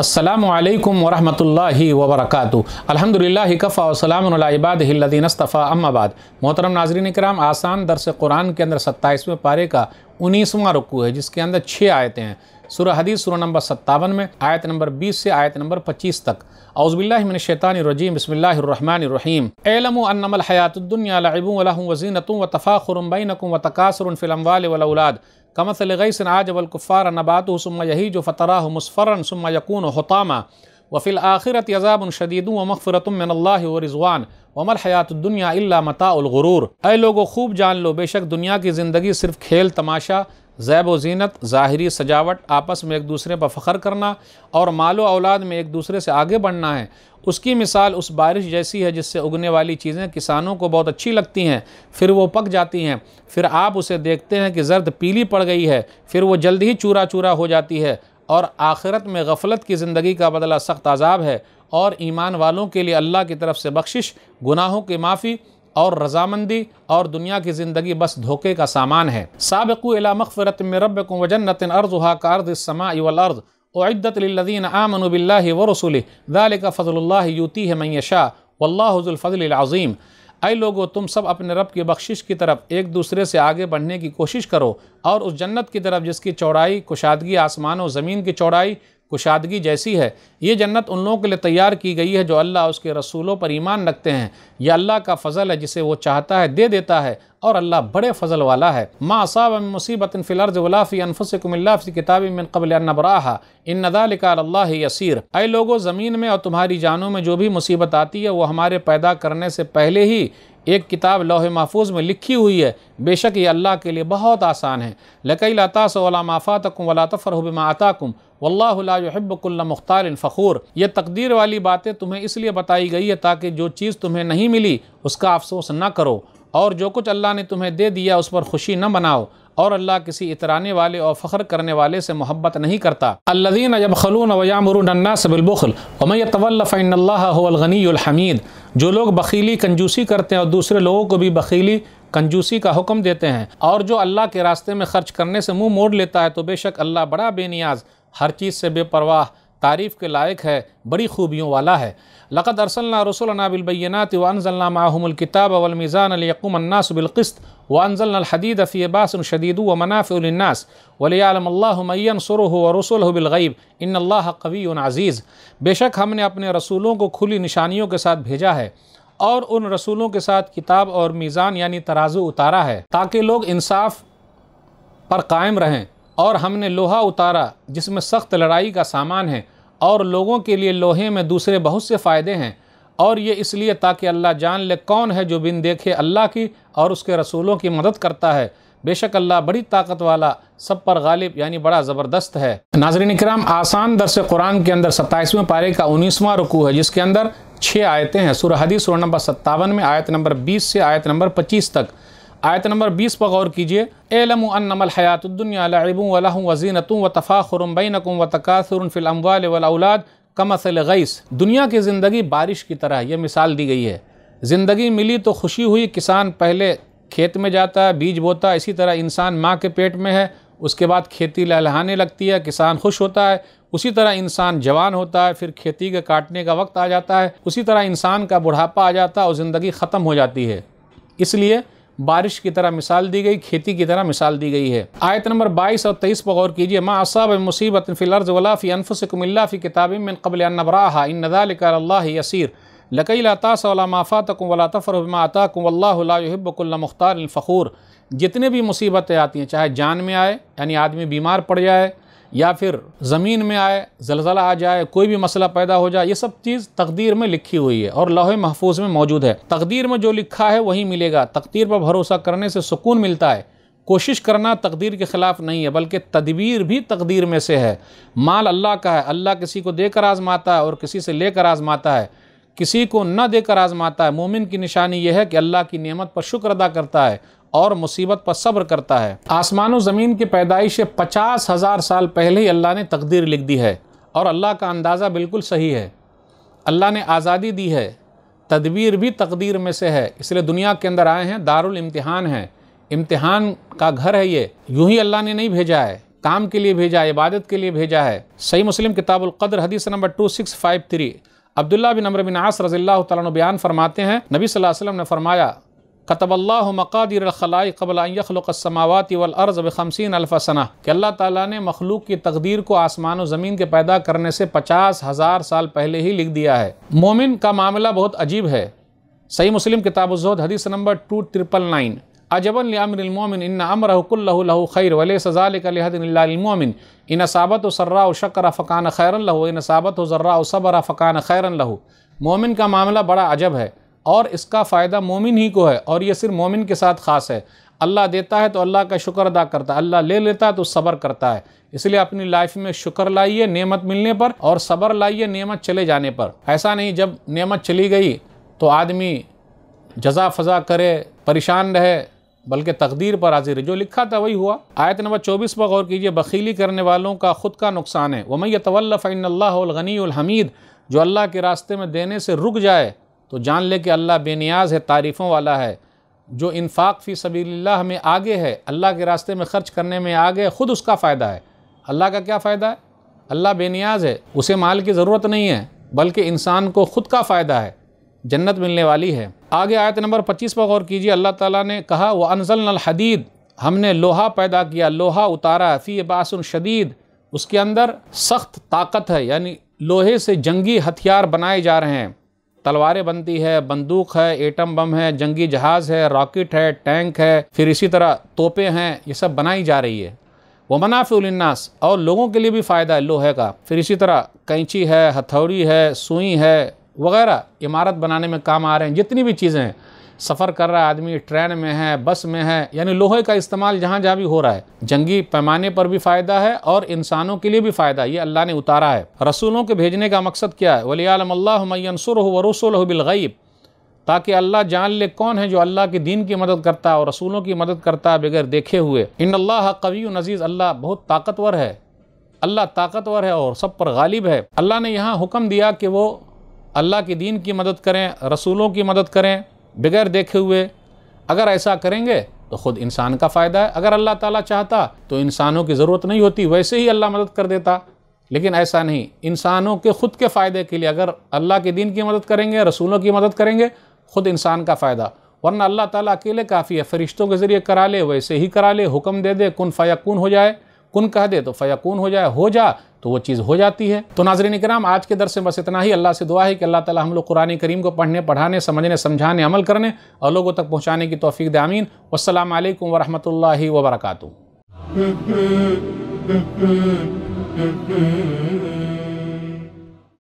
السلام علیکم ورحمۃ اللہ وبرکاتہ الحمد للہ وسلام اللہ اعباد الدین الدینصطفیٰ ام آباد محترم ناظرین کرام آسان درس قرآن کے اندر ستائیسویں پارے کا انیسواں رکوع ہے جس کے اندر چھ آیتیں ہیں سورہ حدیث سورہ نمبر ستاون میں آیت نمبر بیس سے آیت نمبر پچیس الرجیم بسم اللہ الرحمٰن الرحیم الحیات علمیات الدین بینکم قرم فی الاموال والاولاد کمثل غیس عاجب نبات نباتو سم یہی جو مصفرن سم ثم یقون وفی الاخرت عذاب شدید و من اللہ و رضوان حیات الدنیا الا متاع الغرور اے لوگو خوب جان لو بے شک دنیا کی زندگی صرف کھیل تماشا زیب و زینت ظاہری سجاوٹ آپس میں ایک دوسرے پر فخر کرنا اور مال و اولاد میں ایک دوسرے سے آگے بڑھنا ہے اس کی مثال اس بارش جیسی ہے جس سے اگنے والی چیزیں کسانوں کو بہت اچھی لگتی ہیں پھر وہ پک جاتی ہیں پھر آپ اسے دیکھتے ہیں کہ زرد پیلی پڑ گئی ہے پھر وہ جلد ہی چورا چورا ہو جاتی ہے اور آخرت میں غفلت کی زندگی کا بدلہ سخت عذاب ہے اور ایمان والوں کے لیے اللہ کی طرف سے بخشش گناہوں کی معافی اور رضامندی اور دنیا کی زندگی بس دھوکے کا سامان ہے الى مغفرت من ربکم وجنت و جنت ارض والارض اعدت للذین آمنوا باللہ ورسولہ ذالک فضل اللہ یوتیہ من یشا واللہ ذو الفضل العظیم اے لوگو تم سب اپنے رب کی بخشش کی طرف ایک دوسرے سے آگے بڑھنے کی کوشش کرو اور اس جنت کی طرف جس کی چوڑائی کشادگی آسمان و زمین کی چوڑائی کشادگی جیسی ہے یہ جنت ان لوگوں کے لیے تیار کی گئی ہے جو اللہ اس کے رسولوں پر ایمان رکھتے ہیں یہ اللہ کا فضل ہے جسے وہ چاہتا ہے دے دیتا ہے اور اللہ بڑے فضل والا ہے مُصِيبَةٍ فِي مصیبت وَلَا فِي أَنفُسِكُمْ اللَّهِ اللہ کی کتابی من قبل نبراہا ان ذَلِكَ عَلَى اللہ يَسِيرٌ اے لوگوں زمین میں اور تمہاری جانوں میں جو بھی مصیبت آتی ہے وہ ہمارے پیدا کرنے سے پہلے ہی ایک کتاب لوح محفوظ میں لکھی ہوئی ہے بے شک یہ اللہ کے لیے بہت آسان ہے لَكَيْ لَا وَلَا مَا فَاتَكُمْ وَلَا تم بِمَا عَتَاكُمْ واللہ لا یحب کل مختار فخور یہ تقدیر والی باتیں تمہیں اس لیے بتائی گئی ہے تاکہ جو چیز تمہیں نہیں ملی اس کا افسوس نہ کرو اور جو کچھ اللہ نے تمہیں دے دیا اس پر خوشی نہ مناؤ اور اللہ کسی اترانے والے اور فخر کرنے والے سے محبت نہیں کرتا الناس بالبخل ومن فإن اللہ الحمید جو لوگ بخیلی کنجوسی کرتے ہیں اور دوسرے لوگوں کو بھی بخیلی کنجوسی کا حکم دیتے ہیں اور جو اللہ کے راستے میں خرچ کرنے سے منہ موڑ لیتا ہے تو بے شک اللہ بڑا بے نیاز ہر چیز سے بے پرواہ تعریف کے لائق ہے بڑی خوبیوں والا ہے لقد ارسلنا رسولنا بالبینات وانزلنا البینات الكتاب والمیزان وولمیزان الناس بالقسط وانزلنا الحديد الحدید باس شديد ومنافع للناس وليعلم الله من ينصره ورسله الغیب ان اللہ قوی العزیز بے شک ہم نے اپنے رسولوں کو کھلی نشانیوں کے ساتھ بھیجا ہے اور ان رسولوں کے ساتھ کتاب اور میزان یعنی ترازو اتارا ہے تاکہ لوگ انصاف پر قائم رہیں اور ہم نے لوہا اتارا جس میں سخت لڑائی کا سامان ہے اور لوگوں کے لیے لوہے میں دوسرے بہت سے فائدے ہیں اور یہ اس لیے تاکہ اللہ جان لے کون ہے جو بن دیکھے اللہ کی اور اس کے رسولوں کی مدد کرتا ہے بے شک اللہ بڑی طاقت والا سب پر غالب یعنی بڑا زبردست ہے ناظرین اکرام آسان درس قرآن کے اندر ستائیسویں پارے کا انیسواں رکوع ہے جس کے اندر چھ آیتیں ہیں سورہ حدیث سورہ نمبر ستاون میں آیت نمبر بیس سے آیت نمبر پچیس تک آیت نمبر بیس پر غور کیجئے اعلم حیات الحیات الدنیا لعب ولہ وزینت وتفاخر بینکم وتکاثر فی الاموال والاولاد کمثل غیث دنیا کی زندگی بارش کی طرح یہ مثال دی گئی ہے زندگی ملی تو خوشی ہوئی کسان پہلے کھیت میں جاتا ہے بیج بوتا ہے اسی طرح انسان ماں کے پیٹ میں ہے اس کے بعد کھیتی لہلہانے لگتی ہے کسان خوش ہوتا ہے اسی طرح انسان جوان ہوتا ہے پھر کھیتی کے کاٹنے کا وقت آ جاتا ہے اسی طرح انسان کا بڑھاپا آ جاتا ہے اور زندگی ختم ہو جاتی ہے اس لیے بارش کی طرح مثال دی گئی کھیتی کی طرح مثال دی گئی ہے آیت نمبر بائیس اور 23 پر غور کیجئے ما اصاب مصیبت فی الارض ولا فی انفسکم اللہ فی کتاب من قبل ان نبراہا ان ذالک اللہ یسیر لکی لا تاس ولا ما فاتکم ولا تفر بما اتاکم واللہ لا یحب کل مختار الفخور جتنے بھی مصیبتیں آتی ہیں چاہے جان میں آئے یعنی آدمی بیمار پڑ جائے یا پھر زمین میں آئے زلزلہ آ جائے کوئی بھی مسئلہ پیدا ہو جائے یہ سب چیز تقدیر میں لکھی ہوئی ہے اور لوہے محفوظ میں موجود ہے تقدیر میں جو لکھا ہے وہی ملے گا تقدیر پر بھروسہ کرنے سے سکون ملتا ہے کوشش کرنا تقدیر کے خلاف نہیں ہے بلکہ تدبیر بھی تقدیر میں سے ہے مال اللہ کا ہے اللہ کسی کو دے کر آزماتا ہے اور کسی سے لے کر آزماتا ہے کسی کو نہ دے کر آزماتا ہے مومن کی نشانی یہ ہے کہ اللہ کی نعمت پر شکر ادا کرتا ہے اور مصیبت پر صبر کرتا ہے آسمان و زمین کی پیدائش پچاس ہزار سال پہلے ہی اللہ نے تقدیر لکھ دی ہے اور اللہ کا اندازہ بالکل صحیح ہے اللہ نے آزادی دی ہے تدبیر بھی تقدیر میں سے ہے اس لیے دنیا کے اندر آئے ہیں الامتحان ہیں امتحان کا گھر ہے یہ یوں ہی اللہ نے نہیں بھیجا ہے کام کے لیے بھیجا ہے عبادت کے لیے بھیجا ہے صحیح مسلم کتاب القدر حدیث نمبر 2653 عبداللہ بن عمر بن عاص رضی اللہ تعالیٰ بیان فرماتے ہیں نبی صلی اللہ علیہ وسلم نے فرمایا قطب اللہ مقادر الخلائی قبل ان یخلق السماوات والارض بخمسین خمسین سنہ کہ اللہ تعالیٰ نے مخلوق کی تقدیر کو آسمان و زمین کے پیدا کرنے سے پچاس ہزار سال پہلے ہی لکھ دیا ہے مومن کا معاملہ بہت عجیب ہے صحیح مسلم کتاب الزہد حدیث نمبر ٹو ٹرپل نائن اجب المومن کلو خیر المومن ان ثابت و و اشکرا فقان خیر اللو ان ثابت و ذرا صبر فقان خیر اللو مومن کا معاملہ بڑا عجب ہے اور اس کا فائدہ مومن ہی کو ہے اور یہ صرف مومن کے ساتھ خاص ہے اللہ دیتا ہے تو اللہ کا شکر ادا کرتا ہے اللہ لے لیتا ہے تو صبر کرتا ہے اس لیے اپنی لائف میں شکر لائیے نعمت ملنے پر اور صبر لائیے نعمت چلے جانے پر ایسا نہیں جب نعمت چلی گئی تو آدمی جزا فضا کرے پریشان رہے بلکہ تقدیر پر حاضر ہے جو لکھا تھا وہی ہوا آیت نمبر چوبیس پر غور کیجئے بخیلی کرنے والوں کا خود کا نقصان ہے وہ يَتَوَلَّ فَإِنَّ اللَّهُ الْغَنِيُّ الْحَمِيدُ جو اللہ کے راستے میں دینے سے رک جائے تو جان لے کہ اللہ بے نیاز ہے تعریفوں والا ہے جو انفاق فی سبیل اللہ میں آگے ہے اللہ کے راستے میں خرچ کرنے میں آگے خود اس کا فائدہ ہے اللہ کا کیا فائدہ ہے اللہ بے نیاز ہے اسے مال کی ضرورت نہیں ہے بلکہ انسان کو خود کا فائدہ ہے جنت ملنے والی ہے آگے آیت نمبر پچیس پر غور کیجیے اللہ تعالیٰ نے کہا وہ الْحَدِيدِ الحدید ہم نے لوہا پیدا کیا لوہا اتارا فی باس شدید اس کے اندر سخت طاقت ہے یعنی لوہے سے جنگی ہتھیار بنائے جا رہے ہیں تلواریں بنتی ہے بندوق ہے ایٹم بم ہے جنگی جہاز ہے راکٹ ہے ٹینک ہے پھر اسی طرح توپے ہیں یہ سب بنائی جا رہی ہے وہ منافع الناس اور لوگوں کے لیے بھی فائدہ ہے لوہے کا پھر اسی طرح کینچی ہے ہتھوڑی ہے سوئی ہے وغیرہ عمارت بنانے میں کام آ رہے ہیں جتنی بھی چیزیں ہیں سفر کر رہا ہے آدمی ٹرین میں ہے بس میں ہے یعنی لوہے کا استعمال جہاں جہاں بھی ہو رہا ہے جنگی پیمانے پر بھی فائدہ ہے اور انسانوں کے لیے بھی فائدہ یہ اللہ نے اتارا ہے رسولوں کے بھیجنے کا مقصد کیا ہے ولی عالم اللہ مینسر و رسول بالغیب تاکہ اللہ جان لے کون ہے جو اللہ کے دین کی مدد کرتا ہے اور رسولوں کی مدد کرتا ہے بغیر دیکھے ہوئے ان اللہ قوی و نزیز اللہ بہت طاقتور ہے اللہ طاقتور ہے اور سب پر غالب ہے اللہ نے یہاں حکم دیا کہ وہ اللہ کے دین کی مدد کریں رسولوں کی مدد کریں بغیر دیکھے ہوئے اگر ایسا کریں گے تو خود انسان کا فائدہ ہے اگر اللہ تعالیٰ چاہتا تو انسانوں کی ضرورت نہیں ہوتی ویسے ہی اللہ مدد کر دیتا لیکن ایسا نہیں انسانوں کے خود کے فائدے کے لیے اگر اللہ کے دین کی مدد کریں گے رسولوں کی مدد کریں گے خود انسان کا فائدہ ورنہ اللہ تعالیٰ اکیلے کافی ہے فرشتوں کے ذریعے کرا لے ویسے ہی کرا لے حکم دے دے کن فیقون ہو جائے کن کہہ دے تو فیقون ہو جائے ہو جا تو وہ چیز ہو جاتی ہے تو ناظرین اکرام آج کے درس میں بس اتنا ہی اللہ سے دعا ہے کہ اللہ تعالی ہم لوگ قرآن کریم کو پڑھنے پڑھانے سمجھنے سمجھانے عمل کرنے اور لوگوں تک پہنچانے کی توفیق دے آمین والسلام علیکم ورحمۃ اللہ وبرکاتہ